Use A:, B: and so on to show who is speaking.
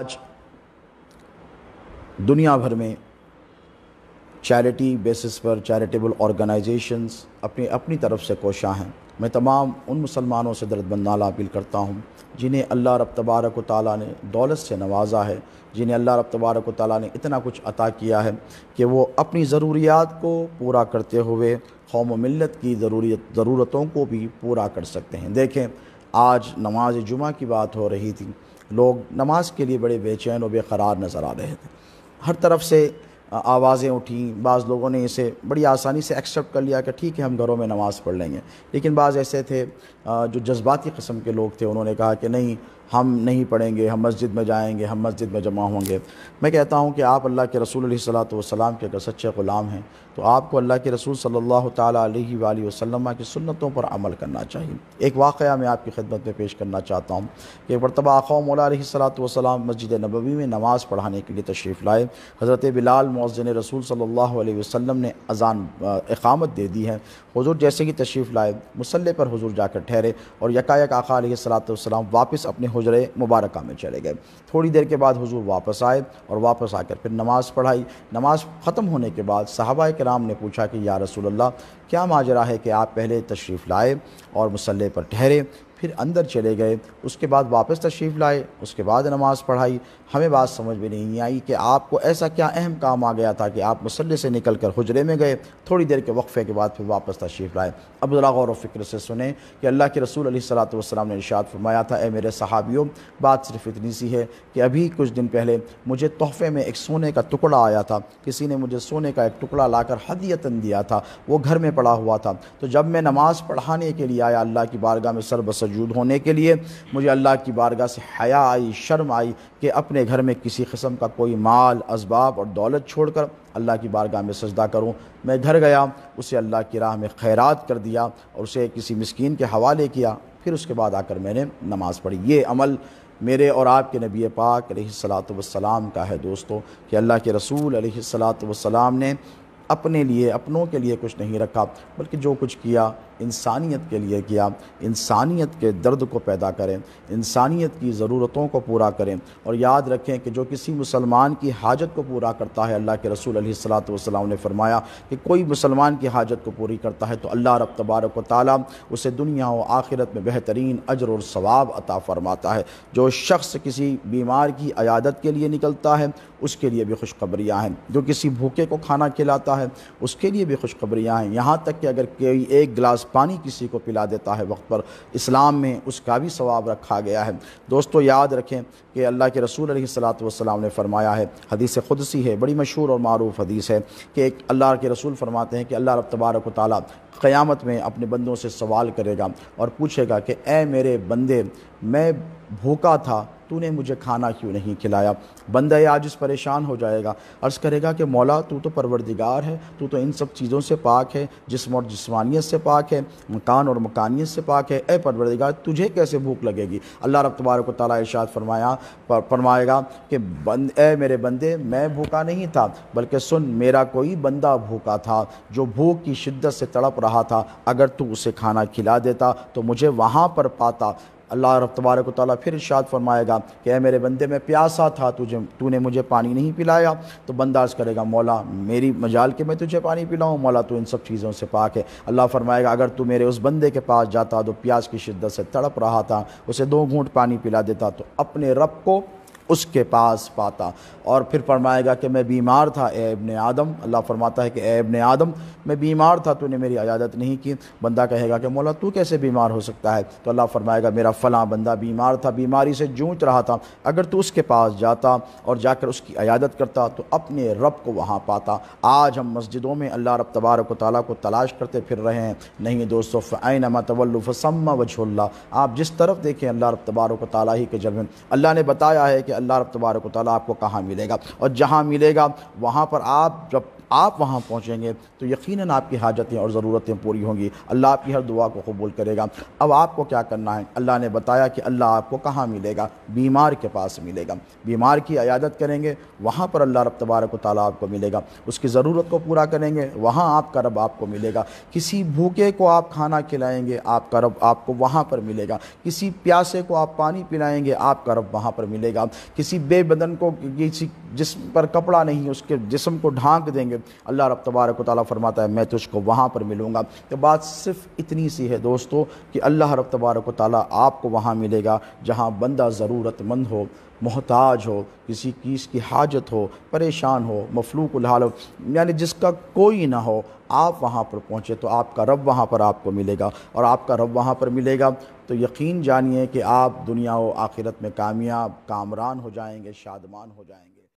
A: आज दुनिया भर में चैरिटी बेसिस पर चैरिटेबल ऑर्गेनाइजेशंस अपनी अपनी तरफ से कोशा हैं मैं तमाम उन मुसलमानों से नाला अपील करता हूँ जिन्हें अल्लाह रब तबारक ताली ने दौलत से नवाजा है जिन्हें अल्लाह रब तबारक ताली ने इतना कुछ अता किया है कि वो अपनी ज़रूरियात को पूरा करते हुए कौम मिलत की ज़रूरत ज़रूरतों को भी पूरा कर सकते हैं देखें आज नमाज जुमा की बात हो रही थी लोग नमाज के लिए बड़े बेचैन और बेकरार नज़र आ रहे थे हर तरफ से आवाज़ें उठीं बाज़ लोगों ने इसे बड़ी आसानी से एक्सेप्ट कर लिया कि ठीक है हम घरों में नमाज़ पढ़ लेंगे लेकिन बाज़ ऐसे थे जो जज्बाती कस्म के लोग थे उन्होंने कहा कि नहीं हम नहीं पढ़ेंगे हम मस्जिद में जाएंगे हम मस्जिद में जमा होंगे मैं कहता हूँ कि आप अल्लाह के रसूल सलात वसलाम के अगर सच्चे ग़ुलाम हैं तो आपको अल्लाह के रसूल सल्लल्लाहु अलैहि वसल्लम की सुन्नतों पर अमल करना चाहिए एक वाक़ मैं आपकी खिदमत में पेश करना चाहता हूँ कि एक मरतबा आखा मौलात वसलाम मस्जिद नबवी में नमाज़ पढ़ाने के लिए तशरीफ़ लाए हज़रत बिलाल मौजन रसूल सल्ला वसलम ने अजान अकामत दे दी है हजूर जैसे ही तशरीफ़ लाए मसल पर हजूर जाकर ठहरे और यकायक आखा सलात वापस अपने हजरे मुबारक में चले गए थोड़ी देर के बाद हुजूर वापस आए और वापस आकर फिर नमाज़ पढ़ाई नमाज ख़त्म होने के बाद साहबा कराम ने पूछा कि या रसूल अल्लाह क्या माजरा है कि आप पहले तशरीफ़ लाए और मसल्ले पर ठहरे फिर अंदर चले गए उसके बाद वापस तशरीफ़ लाए उसके बाद नमाज़ पढ़ाई हमें बात समझ में नहीं आई कि आपको ऐसा क्या अहम काम आ गया था कि आप मसल से निकल कर हजरे में गए थोड़ी देर के वक्फ़े के बाद फिर वापस तशरीफ़ लाए अब ज़रा गौर फ़िक्र से सुने कि अल्लाह के रसूल सलात ने इशात फरमाया था ए मेरे सहाबियों बात सिर्फ इतनी सी है कि अभी कुछ दिन पहले मुझे तोहफ़े में एक सोने का टुकड़ा आया था किसी ने मुझे सोने का एक टुकड़ा लाकर हदीयतन दिया था वो घर में पड़ा हुआ था तो जब मैं नमाज़ पढ़ाने के लिए आया अल्लाह की बारगाह में सर बसर मौजूद होने के लिए मुझे अल्लाह की बारगाह से हया आई शर्म आई कि अपने घर में किसी किस्म का कोई माल इसबाब और दौलत छोड़कर अल्लाह की बारगाह में सजदा करूं मैं घर गया उसे अल्लाह की राह में खैरात कर दिया और उसे किसी मस्किन के हवाले किया फिर उसके बाद आकर मैंने नमाज़ पढ़ी ये अमल मेरे और आपके नबी पाक सलात का है दोस्तों कि अल्लाह के रसूल सलात वसलाम ने अपने लिए अपनों के लिए कुछ नहीं रखा बल्कि जो कुछ किया इंसानियत के लिए किया इंसानियत के दर्द को पैदा करें इंसानियत की ज़रूरतों को पूरा करें और याद रखें कि जो किसी मुसलमान की हाजत को पूरा करता है अल्लाह के रसूल सलात ने फरमाया कि कोई मुसलमान की हाजत को पूरी करता है तो अल्लाह रब तबारक ताली उसे दुनिया और आखिरत में बेहतरीन अजर और सवाब अता फ़रमाता है जो शख्स किसी बीमार की अयादत के लिए निकलता है उसके लिए भी खुशखबरियाँ हैं जो किसी भूखे को खाना खिलाता है उसके लिए भी खुशखबरियाँ हैं यहाँ तक कि अगर कोई एक गिलास पानी किसी को पिला देता है वक्त पर इस्लाम में उसका भी सवाब रखा गया है दोस्तों याद रखें कि अल्लाह के रसूल सलात वसलाम ने फरमाया है हदीस ख़ुदसी है बड़ी मशहूर और मरूफ हदीस है कि एक अल्लाह के रसूल फरमाते हैं कि अल्लाह रब तबारक ताली क्यामत में अपने बंदों से सवाल करेगा और पूछेगा कि ए मेरे बंदे मैं भूखा था तूने मुझे खाना क्यों नहीं खिलाया बंदा आज इस परेशान हो जाएगा अर्ज़ करेगा कि मौला तू तो परवरदिगार है तू तो इन सब चीज़ों से पाक है जिसम और जिसमानियत से पाक है मकान और मकानियत से पाक है ए परवरदिगार तुझे कैसे भूख लगेगी अल्लाह रब तबारक तला इशाद फरमाया फरमाएगा कि बंद ए मेरे बंदे मैं भूखा नहीं था बल्कि सुन मेरा कोई बंदा भूखा था जो भूख की शिद्दत से तड़प रहा था अगर तू उसे खाना खिला देता तो मुझे वहाँ पर पाता अल्लाह रब तबारक ताली फिर इर्शाद फरमाएगा कि मेरे बंदे में प्यासा था तुझे तूने मुझे पानी नहीं पिलाया तो बंदाज करेगा मौला मेरी मजाल के मैं तुझे पानी पिलाऊँ मौला तो इन सब चीज़ों से पाक है अल्लाह फरमाएगा अगर तू मेरे उस बंदे के पास जाता तो प्यास की शिद्दत से तड़प रहा था उसे दो घूंट पानी पिला देता तो अपने रब को उसके पास पाता और फिर फरमाएगा कि मैं बीमार था ए आदम अल्लाह फरमाता है कि ए इबन आदम मैं बीमार था तूने मेरी इजाज़त नहीं की बंदा कहेगा कि मौला तू कैसे बीमार हो सकता है तो अल्लाह फरमाएगा मेरा फ़लाँ बंदा बीमार था बीमारी से जूझ रहा था अगर तू उसके पास जाता और जाकर उसकी इजाज़त करता तो अपने रब को वहाँ पाता आज हम मस्जिदों में अल्लाह रब तबारक ताली को तलाश करते फिर रहे हैं नहीं दोस्तों फ़ैन मतवल्फ़सम वजह आप जिस तरफ देखें अल्लाह रब तबारक ताली के जलवे अल्लाह ने बताया है कि अल्लाह रब तबारक ताली आपको कहाँ मिलेगा और जहाँ मिलेगा वहाँ पर आप जब आप वहाँ पहुँचेंगे तो यकीन आपकी हाजतें और ज़रूरतें पूरी होंगी अल्लाह आपकी हर दुआ को कबूल करेगा अब आपको क्या करना है अल्लाह ने बताया कि अल्लाह आपको कहाँ मिलेगा बीमार के पास मिलेगा बीमार की अयादत करेंगे वहाँ पर अल्लाह रब तबारक ताली आपको मिलेगा उसकी ज़रूरत को पूरा करेंगे वहाँ आपका रब आपको मिलेगा किसी भूखे को आप खाना खिलाएंगे आपका रब आपको वहाँ पर मिलेगा किसी प्यासे को आप पानी पिलाएंगे आपका रब वहाँ पर मिलेगा किसी बेबदन को किसी जिसम पर कपड़ा नहीं उसके जिसम को ढांक देंगे अल्लाह रब तबारक ताली फरमाता है मैं तुझको वहाँ पर मिलूँगा तो बात सिर्फ इतनी सी है दोस्तों कि अल्लाह रब तबारक ताली आपको वहाँ मिलेगा जहाँ बंदा ज़रूरतमंद हो मोहताज हो किसी चीज़ की हाजत हो परेशान हो मफलूक उलहाल हो यानी जिसका कोई ना हो आप वहाँ पर पहुँचे तो आपका रब वहाँ पर आपको मिलेगा और आपका रब वहाँ पर मिलेगा तो यकीन जानिए कि आप दुनिया व आखिरत में कामयाब कामरान हो जाएंगे शादमान हो जाएंगे